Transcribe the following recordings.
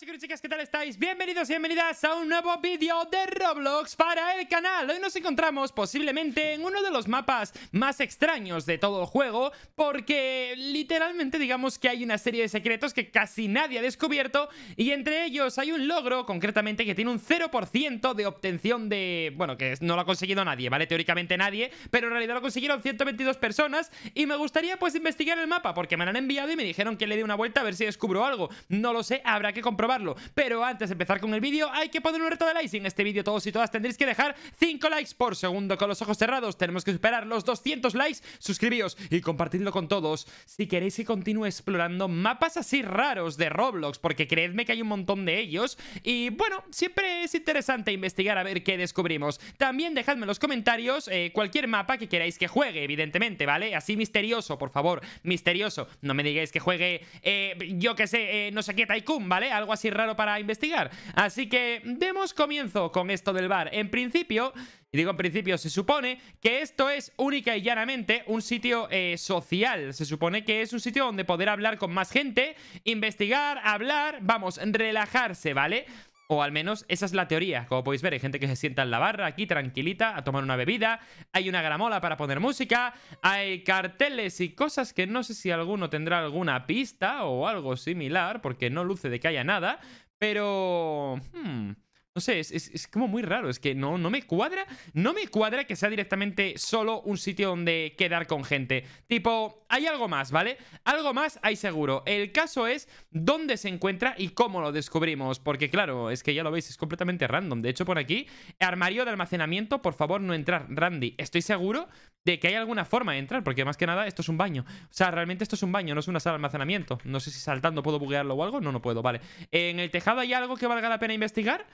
chicos y chicas, ¿qué tal estáis? Bienvenidos y bienvenidas a un nuevo vídeo de Roblox para el canal Hoy nos encontramos posiblemente en uno de los mapas más extraños de todo el juego Porque literalmente digamos que hay una serie de secretos que casi nadie ha descubierto Y entre ellos hay un logro concretamente que tiene un 0% de obtención de... Bueno, que no lo ha conseguido nadie, ¿vale? Teóricamente nadie, pero en realidad lo consiguieron 122 personas Y me gustaría pues investigar el mapa porque me lo han enviado y me dijeron que le di una vuelta a ver si descubro algo No lo sé, habrá que comprobar pero antes de empezar con el vídeo, hay que poner un reto de likes. En este vídeo todos y todas tendréis que dejar 5 likes por segundo con los ojos cerrados. Tenemos que superar los 200 likes. Suscribíos y compartidlo con todos si queréis que continúe explorando mapas así raros de Roblox, porque creedme que hay un montón de ellos. Y bueno, siempre es interesante investigar a ver qué descubrimos. También dejadme en los comentarios eh, cualquier mapa que queráis que juegue, evidentemente, ¿vale? Así misterioso, por favor, misterioso. No me digáis que juegue, eh, yo que sé, eh, no sé qué, Tycoon, ¿vale? Algo así así raro para investigar. Así que demos comienzo con esto del bar. En principio, y digo en principio, se supone que esto es única y llanamente un sitio eh, social. Se supone que es un sitio donde poder hablar con más gente, investigar, hablar, vamos, relajarse, ¿vale? vale o al menos esa es la teoría. Como podéis ver, hay gente que se sienta en la barra aquí tranquilita a tomar una bebida. Hay una gramola para poner música. Hay carteles y cosas que no sé si alguno tendrá alguna pista o algo similar, porque no luce de que haya nada. Pero... Hmm, no sé, es, como muy raro, es que no, no me cuadra, no me cuadra que sea directamente solo un sitio donde quedar con gente. Tipo, hay algo más, ¿vale? Algo más hay seguro. El caso es dónde se encuentra y cómo lo descubrimos, porque claro, es que ya lo veis, es completamente random. De hecho, por aquí, armario de almacenamiento, por favor no entrar, Randy. Estoy seguro de que hay alguna forma de entrar, porque más que nada esto es un baño. O sea, realmente esto es un baño, no es una sala de almacenamiento. No sé si saltando puedo buguearlo o algo, no, no puedo, vale. ¿En el tejado hay algo que valga la pena investigar?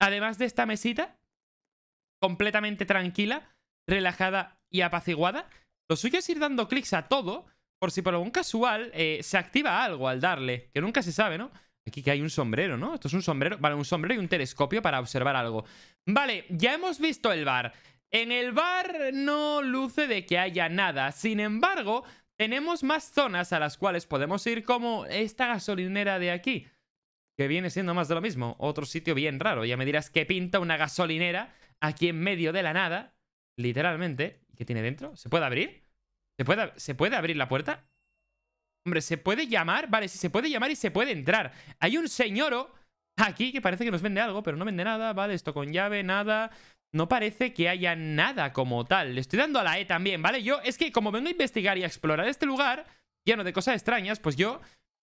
Además de esta mesita, completamente tranquila, relajada y apaciguada, lo suyo es ir dando clics a todo, por si por algún casual eh, se activa algo al darle, que nunca se sabe, ¿no? Aquí que hay un sombrero, ¿no? Esto es un sombrero. Vale, un sombrero y un telescopio para observar algo. Vale, ya hemos visto el bar. En el bar no luce de que haya nada. Sin embargo, tenemos más zonas a las cuales podemos ir como esta gasolinera de aquí que viene siendo más de lo mismo. Otro sitio bien raro. Ya me dirás que pinta una gasolinera aquí en medio de la nada, literalmente. ¿Y ¿Qué tiene dentro? ¿Se puede abrir? ¿Se puede, ¿Se puede abrir la puerta? Hombre, ¿se puede llamar? Vale, sí, se puede llamar y se puede entrar. Hay un señoro aquí que parece que nos vende algo, pero no vende nada. Vale, esto con llave, nada. No parece que haya nada como tal. Le estoy dando a la E también, ¿vale? Yo, es que como vengo a investigar y a explorar este lugar lleno de cosas extrañas, pues yo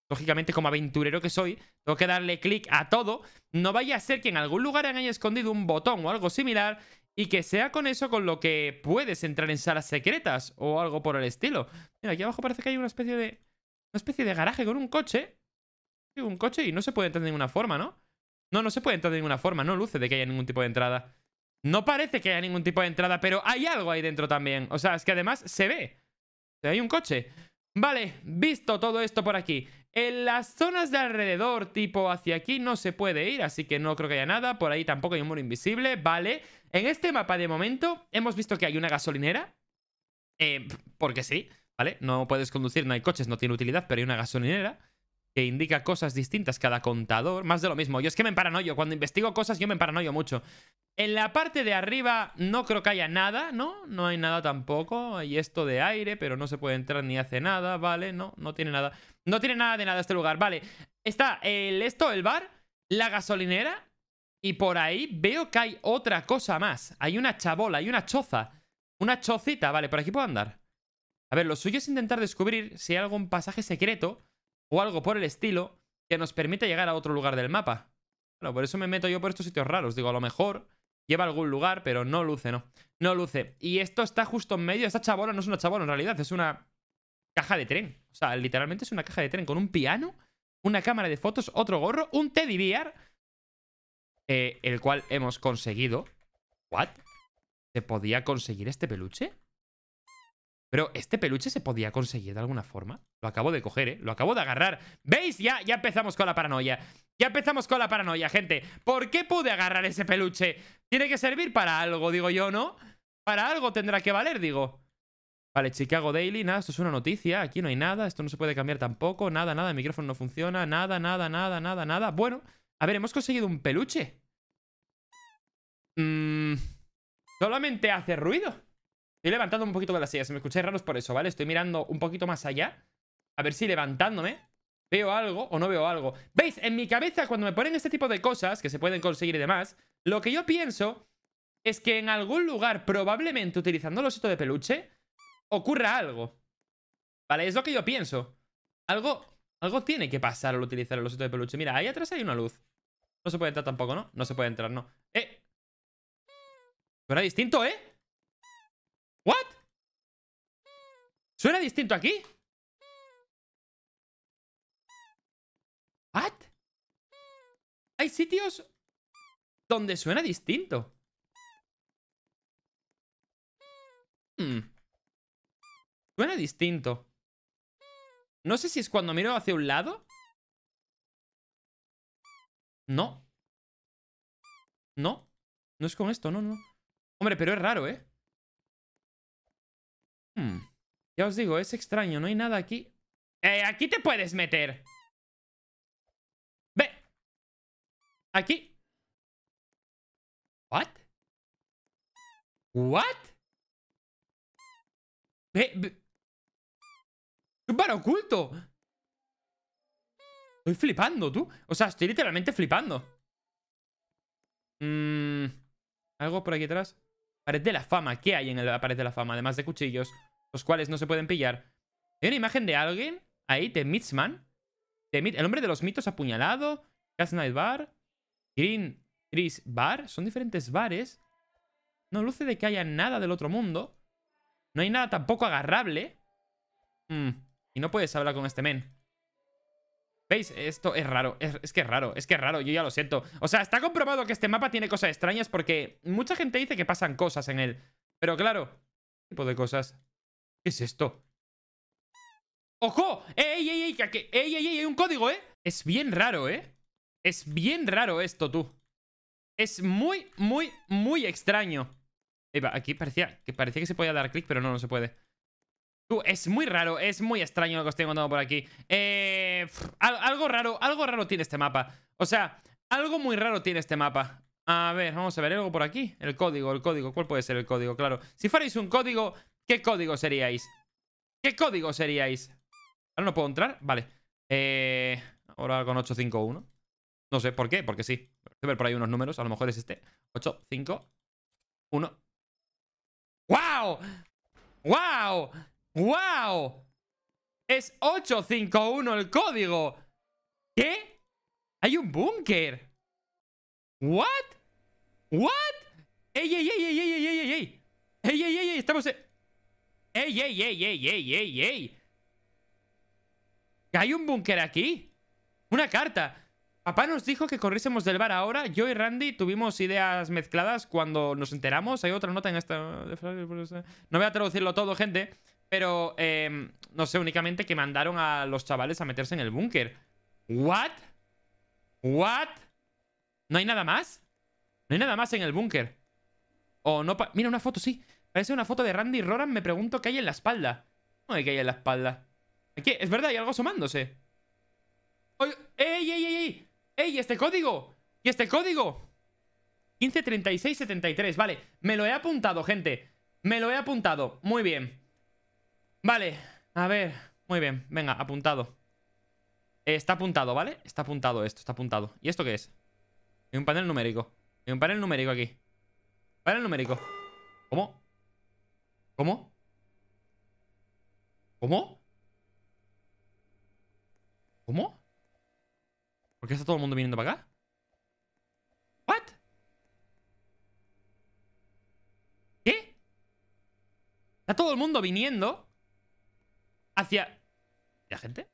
lógicamente como aventurero que soy, tengo que darle clic a todo, no vaya a ser que en algún lugar haya escondido un botón o algo similar y que sea con eso con lo que puedes entrar en salas secretas o algo por el estilo. Mira, aquí abajo parece que hay una especie de una especie de garaje con un coche. Un coche y no se puede entrar de ninguna forma, ¿no? No, no se puede entrar de ninguna forma, no luce de que haya ningún tipo de entrada. No parece que haya ningún tipo de entrada, pero hay algo ahí dentro también. O sea, es que además se ve. Hay un coche. Vale, visto todo esto por aquí, en las zonas de alrededor, tipo hacia aquí, no se puede ir, así que no creo que haya nada. Por ahí tampoco hay un muro invisible, vale. En este mapa de momento hemos visto que hay una gasolinera. Eh, porque sí, ¿vale? No puedes conducir, no hay coches, no tiene utilidad, pero hay una gasolinera que indica cosas distintas cada contador. Más de lo mismo. Yo es que me paranoio. Cuando investigo cosas, yo me paranoio mucho. En la parte de arriba no creo que haya nada, ¿no? No hay nada tampoco. Hay esto de aire, pero no se puede entrar ni hace nada, ¿vale? No, no tiene nada. No tiene nada de nada este lugar. Vale, está el esto, el bar, la gasolinera. Y por ahí veo que hay otra cosa más. Hay una chabola, hay una choza. Una chocita, vale, por aquí puedo andar. A ver, lo suyo es intentar descubrir si hay algún pasaje secreto o algo por el estilo que nos permita llegar a otro lugar del mapa. Bueno, por eso me meto yo por estos sitios raros. Digo, a lo mejor lleva algún lugar, pero no luce, ¿no? No luce. Y esto está justo en medio. Esta chabola no es una chabola, en realidad. Es una caja de tren. O sea, literalmente es una caja de tren con un piano, una cámara de fotos, otro gorro, un teddy bear, eh, el cual hemos conseguido. ¿What? ¿Se podía conseguir este peluche? Pero este peluche se podía conseguir de alguna forma. Lo acabo de coger, ¿eh? Lo acabo de agarrar. ¿Veis? Ya, ya empezamos con la paranoia. Ya empezamos con la paranoia, gente. ¿Por qué pude agarrar ese peluche? Tiene que servir para algo, digo yo, ¿no? Para algo tendrá que valer, digo. Vale, Chicago Daily, nada, esto es una noticia, aquí no hay nada, esto no se puede cambiar tampoco, nada, nada, el micrófono no funciona, nada, nada, nada, nada, nada. Bueno, a ver, hemos conseguido un peluche. Mmm... solamente hace ruido. Estoy levantando un poquito de la silla, me escucháis raros por eso, ¿vale? Estoy mirando un poquito más allá, a ver si levantándome veo algo o no veo algo. ¿Veis? En mi cabeza, cuando me ponen este tipo de cosas, que se pueden conseguir y demás, lo que yo pienso es que en algún lugar, probablemente utilizando el osito de peluche ocurra algo. ¿Vale? Es lo que yo pienso. Algo, algo tiene que pasar al utilizar el osito de peluche. Mira, ahí atrás hay una luz. No se puede entrar tampoco, ¿no? No se puede entrar, no. ¡Eh! Suena distinto, ¿eh? ¿What? ¿Suena distinto aquí? ¿What? Hay sitios donde suena distinto. Hmm. Suena distinto. No sé si es cuando miro hacia un lado. No. No. No es con esto, no, no. Hombre, pero es raro, ¿eh? Hmm. Ya os digo, es extraño. No hay nada aquí. Eh, aquí te puedes meter. Ve. Aquí. What? What? Ve, ve. ¡Bar oculto! Estoy flipando, tú. O sea, estoy literalmente flipando. Mmm ¿Algo por aquí atrás? Pared de la fama. ¿Qué hay en la pared de la fama? Además de cuchillos, los cuales no se pueden pillar. Hay una imagen de alguien ahí, de Mitzman. el hombre de los mitos apuñalado. Gas Night Bar. Green Gris Bar. Son diferentes bares. No luce de que haya nada del otro mundo. No hay nada tampoco agarrable. Mmm y no puedes hablar con este men. ¿Veis? Esto es raro. Es, que es raro. Es que es raro. Yo ya lo siento. O sea, está comprobado que este mapa tiene cosas extrañas porque mucha gente dice que pasan cosas en él. Pero claro. ¿Qué tipo de cosas? ¿Qué es esto? ¡Ojo! ¡Ey, ey, ey! ¡Ey, ey, ey! Hay un código, ¿eh? Es bien raro, ¿eh? Es bien raro esto, tú. Es muy, muy, muy extraño. aquí parecía que, parecía que se podía dar clic, pero no, no se puede es muy raro, es muy extraño lo que estoy contando por aquí. Eh, algo raro, algo raro tiene este mapa. O sea, algo muy raro tiene este mapa. A ver, vamos a ver algo por aquí. El código, el código. ¿Cuál puede ser el código? Claro. Si fuerais un código, ¿qué código seríais? ¿Qué código seríais? ¿Ahora no puedo entrar? Vale. Eh, ahora con 851. No sé por qué, porque sí. que ver por ahí unos números. A lo mejor es este. 851. ¡Guau! ¡Guau! ¡Wow! Es 851 el código. ¿Qué? Hay un búnker. ¿What? ¿What? ¡Ey, ey, ey, ey, ey, ey, ey, ey! ¡Ey, ey, ey, ey! Estamos... En... ¡Ey, ey, ey, ey, ey, ey, ey! ¿Hay un búnker aquí? Una carta. Papá nos dijo que corriésemos del bar ahora. Yo y Randy tuvimos ideas mezcladas cuando nos enteramos. Hay otra nota en esta... No voy a traducirlo todo, gente. Pero, eh, no sé, únicamente que mandaron a los chavales a meterse en el búnker. ¿What? ¿What? ¿No hay nada más? No hay nada más en el búnker. O no... Mira, una foto, sí. Parece una foto de Randy Roran. Me pregunto qué hay en la espalda. No hay que hay en la espalda. que es verdad, hay algo asomándose. ¡Ey, ey, ey, ey! ¡Ey, este código! ¡Y este código! 153673, vale. Me lo he apuntado, gente. Me lo he apuntado. Muy bien. Vale, a ver. Muy bien, venga, apuntado. Eh, está apuntado, ¿vale? Está apuntado esto, está apuntado. ¿Y esto qué es? Hay un panel numérico. Hay un panel numérico aquí. Panel numérico. ¿Cómo? ¿Cómo? ¿Cómo? ¿Cómo? ¿Por qué está todo el mundo viniendo para acá? ¿What? ¿Qué? Está todo el mundo viniendo hacia... ¿La gente?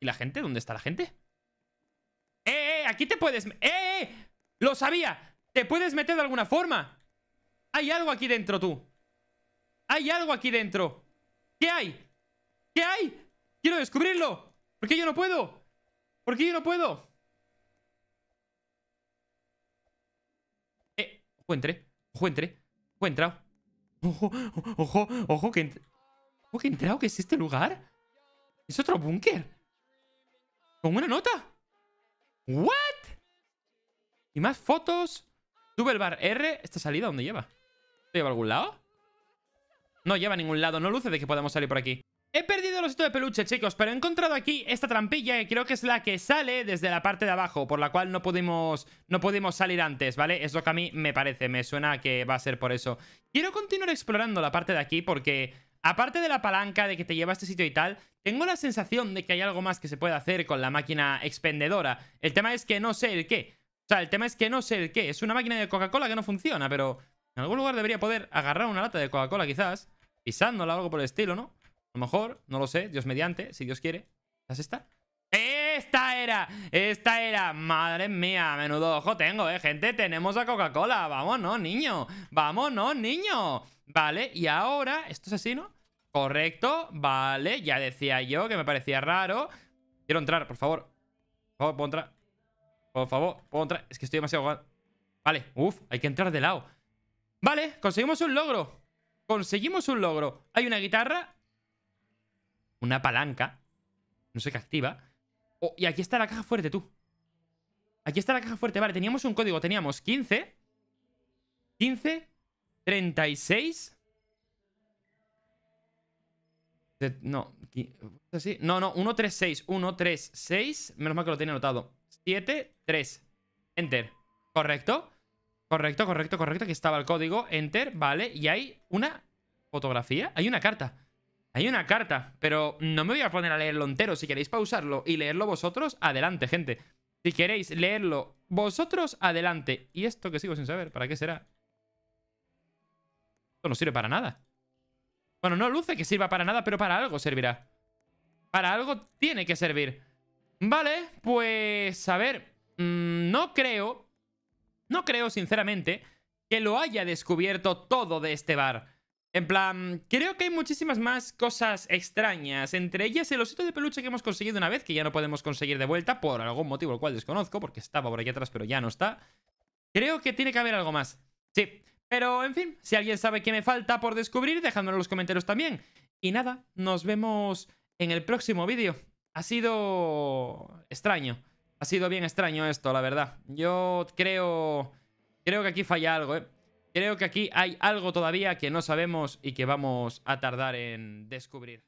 ¿Y la gente? ¿Dónde está la gente? ¡Eh, eh! eh! Aquí te puedes... ¡Eh, ¡Eh, eh! ¡Lo sabía! ¡Te puedes meter de alguna forma! Hay algo aquí dentro, tú. Hay algo aquí dentro. ¿Qué hay? ¿Qué hay? Quiero descubrirlo. ¿Por qué yo no puedo? ¿Por qué yo no puedo? Eh, ojo, entre. Ojo, entre. Ojo, Ojo, ojo, ojo, que ¿Cómo que he enterado que es este lugar? Es otro búnker. Con una nota. ¿What? Y más fotos. ¿Tuve el bar R. ¿Esta salida dónde lleva? ¿Esto lleva a algún lado? No lleva a ningún lado. No luce de que podamos salir por aquí. He perdido los osito de peluche, chicos, pero he encontrado aquí esta trampilla que creo que es la que sale desde la parte de abajo, por la cual no pudimos, no pudimos salir antes, ¿vale? Es lo que a mí me parece, me suena que va a ser por eso. Quiero continuar explorando la parte de aquí porque Aparte de la palanca de que te lleva a este sitio y tal, tengo la sensación de que hay algo más que se puede hacer con la máquina expendedora. El tema es que no sé el qué. O sea, el tema es que no sé el qué. Es una máquina de Coca-Cola que no funciona, pero en algún lugar debería poder agarrar una lata de Coca-Cola quizás, pisándola o algo por el estilo, ¿no? A lo mejor, no lo sé, Dios mediante, si Dios quiere. ¿Es esta? esta era, esta era, madre mía, menudo ojo tengo, eh, gente, tenemos a Coca-Cola, vámonos, niño, vámonos, niño, vale, y ahora, esto es así, ¿no? Correcto, vale, ya decía yo que me parecía raro, quiero entrar, por favor, por favor, puedo entrar, por favor, puedo entrar, es que estoy demasiado vale, uff, hay que entrar de lado, vale, conseguimos un logro, conseguimos un logro, hay una guitarra, una palanca, no sé qué activa. Oh, y aquí está la caja fuerte, tú. Aquí está la caja fuerte. Vale, teníamos un código. Teníamos 15. 15. 36. No, así. No, no, 136. 136. Menos mal que lo tenía anotado. 7, 3. Enter. ¿Correcto? Correcto, correcto, correcto. Aquí estaba el código. Enter. Vale. Y hay una fotografía. Hay una carta. Hay una carta, pero no me voy a poner a leerlo entero. Si queréis pausarlo y leerlo vosotros, adelante, gente. Si queréis leerlo vosotros, adelante. Y esto que sigo sin saber, ¿para qué será? Esto no sirve para nada. Bueno, no luce que sirva para nada, pero para algo servirá. Para algo tiene que servir. Vale, pues a ver, mm, no creo, no creo sinceramente que lo haya descubierto todo de este bar. En plan, creo que hay muchísimas más cosas extrañas, entre ellas el osito de peluche que hemos conseguido una vez, que ya no podemos conseguir de vuelta, por algún motivo el cual desconozco, porque estaba por aquí atrás, pero ya no está. Creo que tiene que haber algo más. Sí, pero en fin, si alguien sabe qué me falta por descubrir, dejándolo en los comentarios también. Y nada, nos vemos en el próximo vídeo. Ha sido extraño, ha sido bien extraño esto, la verdad. Yo creo, creo que aquí falla algo, ¿eh? Creo que aquí hay algo todavía que no sabemos y que vamos a tardar en descubrir.